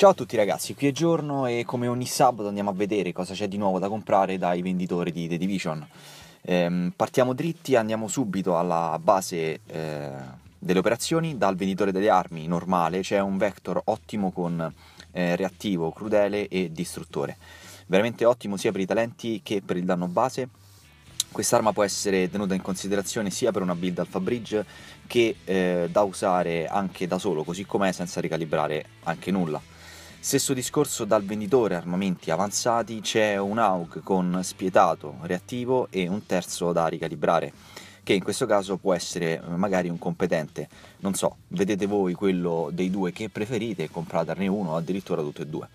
Ciao a tutti ragazzi, qui è Giorno e come ogni sabato andiamo a vedere cosa c'è di nuovo da comprare dai venditori di The Division. Ehm, partiamo dritti, andiamo subito alla base eh, delle operazioni, dal venditore delle armi normale c'è un Vector ottimo con eh, reattivo, crudele e distruttore. Veramente ottimo sia per i talenti che per il danno base. Quest'arma può essere tenuta in considerazione sia per una build Alpha Bridge che eh, da usare anche da solo, così com'è senza ricalibrare anche nulla. Stesso discorso dal venditore armamenti avanzati c'è un AUG con spietato reattivo e un terzo da ricalibrare che in questo caso può essere eh, magari un competente. Non so, vedete voi quello dei due che preferite, compratene uno o addirittura tutti e due.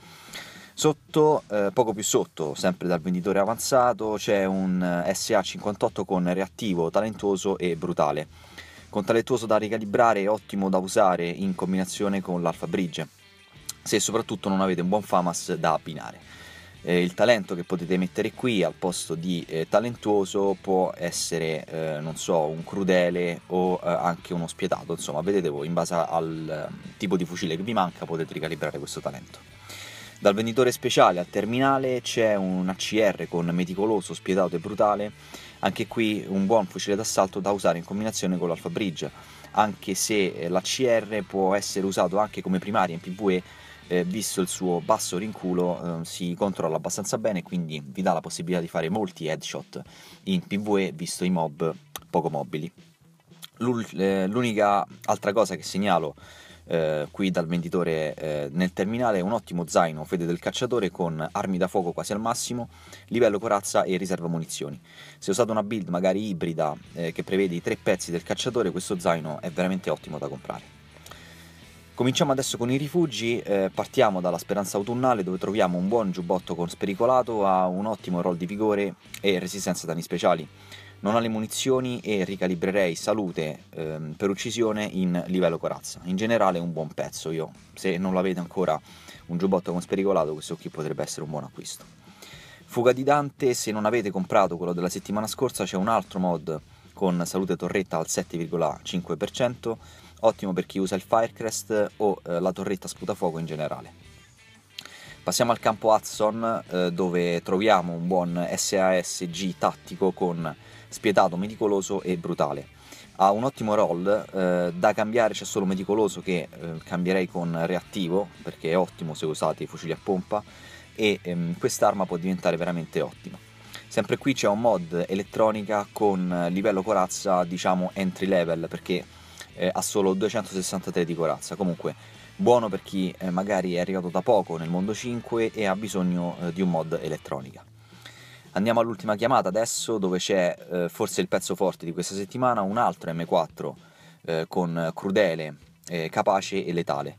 Sotto, eh, poco più sotto, sempre dal venditore avanzato, c'è un eh, SA58 con reattivo, talentuoso e brutale. Con talentuoso da ricalibrare, ottimo da usare in combinazione con l'Alfa Bridge se soprattutto non avete un buon FAMAS da abbinare. Eh, il talento che potete mettere qui al posto di eh, talentuoso può essere, eh, non so, un crudele o eh, anche uno spietato, insomma, vedete voi, in base al ehm, tipo di fucile che vi manca potete ricalibrare questo talento. Dal venditore speciale al terminale c'è un ACR con meticoloso, spietato e brutale, anche qui un buon fucile d'assalto da usare in combinazione con l'Alfa Bridge, anche se eh, l'ACR può essere usato anche come primaria in PvE eh, visto il suo basso rinculo eh, si controlla abbastanza bene, quindi vi dà la possibilità di fare molti headshot in PvE, visto i mob poco mobili. L'ul- eh, l'unica altra cosa che segnalo eh, qui dal venditore eh, nel terminale è un ottimo zaino fede del cacciatore con armi da fuoco quasi al massimo, livello corazza e riserva munizioni. Se usate una build magari ibrida eh, che prevede i tre pezzi del cacciatore, questo zaino è veramente ottimo da comprare. Cominciamo adesso con i rifugi, eh, partiamo dalla speranza autunnale dove troviamo un buon giubbotto con spericolato, ha un ottimo roll di vigore e resistenza a danni speciali. Non ha le munizioni e ricalibrerei salute ehm, per uccisione in livello corazza. In generale un buon pezzo, io se non l'avete ancora un giubbotto con spericolato questo qui potrebbe essere un buon acquisto. Fuga di Dante, se non avete comprato quello della settimana scorsa c'è un altro mod con salute torretta al 7,5% ottimo per chi usa il Firecrest o eh, la torretta sputafuoco in generale. Passiamo al campo Hudson eh, dove troviamo un buon SASG tattico con spietato, meticoloso e brutale. Ha un ottimo roll, eh, da cambiare c'è solo meticoloso che eh, cambierei con reattivo perché è ottimo se usate i fucili a pompa e ehm, quest'arma può diventare veramente ottima. Sempre qui c'è un mod elettronica con livello corazza diciamo entry level perché eh, ha solo 263 di corazza. Comunque, buono per chi eh, magari è arrivato da poco nel mondo 5 e ha bisogno eh, di un mod elettronica. Andiamo all'ultima chiamata adesso, dove c'è eh, forse il pezzo forte di questa settimana, un altro M4 eh, con crudele, eh, capace e letale.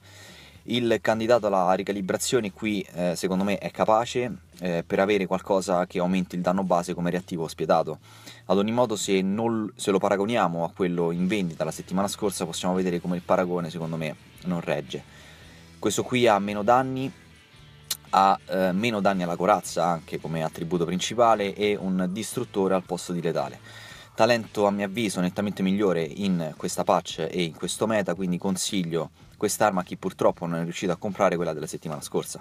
Il candidato alla ricalibrazione qui eh, secondo me è capace eh, per avere qualcosa che aumenti il danno base come reattivo spietato. Ad ogni modo se, non, se lo paragoniamo a quello in vendita la settimana scorsa possiamo vedere come il paragone secondo me non regge. Questo qui ha meno danni, ha eh, meno danni alla corazza anche come attributo principale e un distruttore al posto di letale talento a mio avviso nettamente migliore in questa patch e in questo meta, quindi consiglio quest'arma a chi purtroppo non è riuscito a comprare quella della settimana scorsa.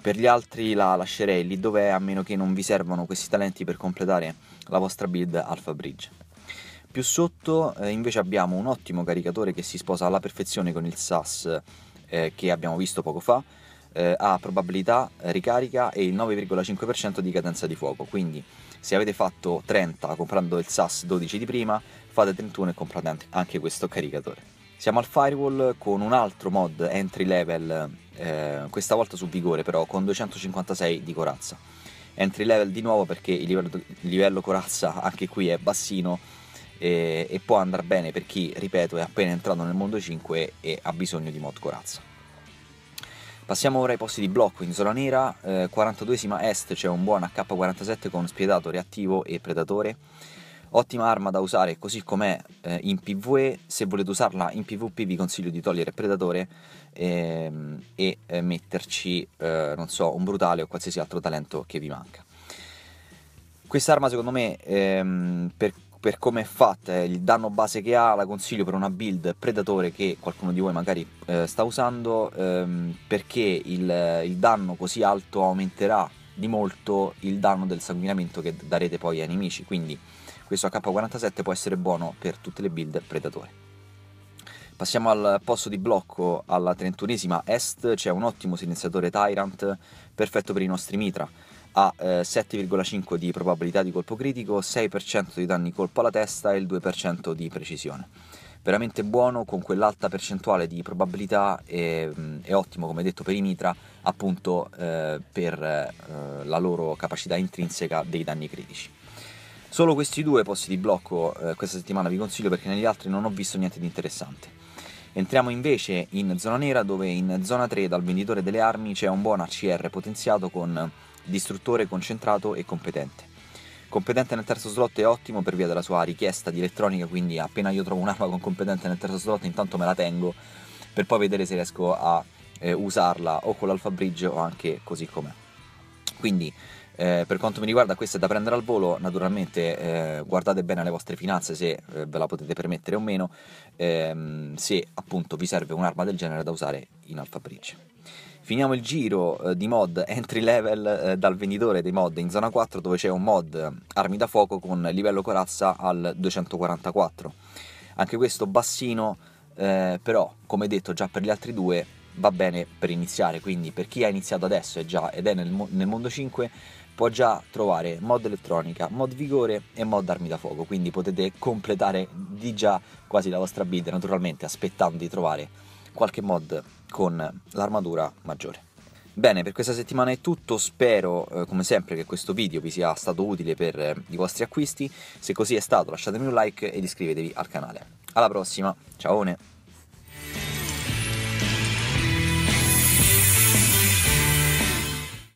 Per gli altri la lascerei lì dov'è a meno che non vi servano questi talenti per completare la vostra build Alpha Bridge. Più sotto eh, invece abbiamo un ottimo caricatore che si sposa alla perfezione con il SAS eh, che abbiamo visto poco fa, eh, ha probabilità eh, ricarica e il 9,5% di cadenza di fuoco. Quindi se avete fatto 30 comprando il SAS 12 di prima, fate 31 e comprate anche questo caricatore. Siamo al firewall con un altro mod entry level, eh, questa volta su vigore però, con 256 di corazza. Entry level di nuovo perché il livello, il livello corazza anche qui è bassino e, e può andare bene per chi, ripeto, è appena entrato nel mondo 5 e ha bisogno di mod corazza. Passiamo ora ai posti di blocco in zona nera, eh, 42esima est c'è un buon AK-47 con spiedato reattivo e predatore. Ottima arma da usare così com'è eh, in PvE, se volete usarla in PvP vi consiglio di togliere predatore ehm, e eh, metterci, eh, non so, un brutale o qualsiasi altro talento che vi manca. Quest'arma secondo me ehm, per per come è fatta, eh, il danno base che ha, la consiglio per una build predatore che qualcuno di voi magari eh, sta usando, ehm, perché il, il danno così alto aumenterà di molto il danno del sanguinamento che darete poi ai nemici. Quindi questo AK-47 può essere buono per tutte le build predatore. Passiamo al posto di blocco alla 31esima est, c'è un ottimo silenziatore Tyrant, perfetto per i nostri mitra ha eh, 7,5 di probabilità di colpo critico, 6% di danni colpo alla testa e il 2% di precisione. Veramente buono con quell'alta percentuale di probabilità e, mm, è ottimo, come detto, per i mitra, appunto eh, per eh, la loro capacità intrinseca dei danni critici. Solo questi due posti di blocco eh, questa settimana vi consiglio perché negli altri non ho visto niente di interessante. Entriamo invece in zona nera dove in zona 3 dal venditore delle armi c'è un buon ACR potenziato con distruttore concentrato e competente. Competente nel terzo slot è ottimo per via della sua richiesta di elettronica, quindi appena io trovo un'arma con competente nel terzo slot intanto me la tengo per poi vedere se riesco a eh, usarla o con l'Alpha Bridge o anche così com'è. Quindi eh, per quanto mi riguarda questa è da prendere al volo, naturalmente eh, guardate bene le vostre finanze se eh, ve la potete permettere o meno, ehm, se appunto vi serve un'arma del genere da usare in Alpha Bridge. Finiamo il giro eh, di mod entry level eh, dal venditore dei mod in zona 4 dove c'è un mod eh, armi da fuoco con livello corazza al 244. Anche questo bassino, eh, però come detto già per gli altri due va bene per iniziare, quindi per chi ha iniziato adesso già, ed è nel, nel mondo 5 può già trovare mod elettronica, mod vigore e mod armi da fuoco, quindi potete completare di già quasi la vostra build naturalmente aspettando di trovare qualche mod con l'armatura maggiore. Bene, per questa settimana è tutto, spero eh, come sempre che questo video vi sia stato utile per eh, i vostri acquisti, se così è stato lasciatemi un like ed iscrivetevi al canale. Alla prossima, ciao!